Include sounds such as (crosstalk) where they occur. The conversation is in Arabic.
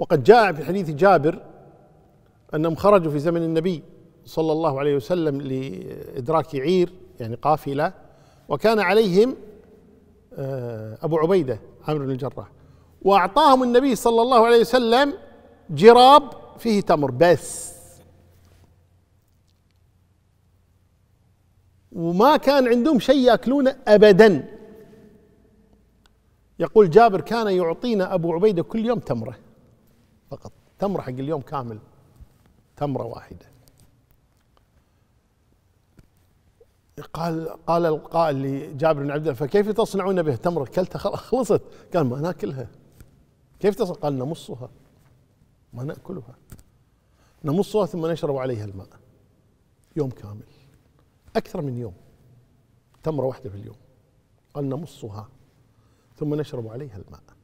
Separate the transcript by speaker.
Speaker 1: وقد جاء في حديث جابر أنهم خرجوا في زمن النبي صلى الله عليه وسلم لإدراك عير يعني قافلة وكان عليهم آه، أبو عبيدة عمرو بن الجراح وأعطاهم النبي صلى الله عليه وسلم جراب فيه تمر بس وما كان عندهم شيء ياكلونه ابدا يقول جابر كان يعطينا ابو عبيده كل يوم تمره فقط تمرة حق اليوم كامل تمرة واحدة قال قال القائل لجابر بن عبد الله فكيف تصنعون به تمرة كلتها (laughs) خلصت قال ما ناكلها كيف تصنع قال نمصها ما ناكلها نمصها ثم نشرب عليها الماء يوم كامل اكثر من يوم تمره واحده في اليوم قال نمصها ثم نشرب عليها الماء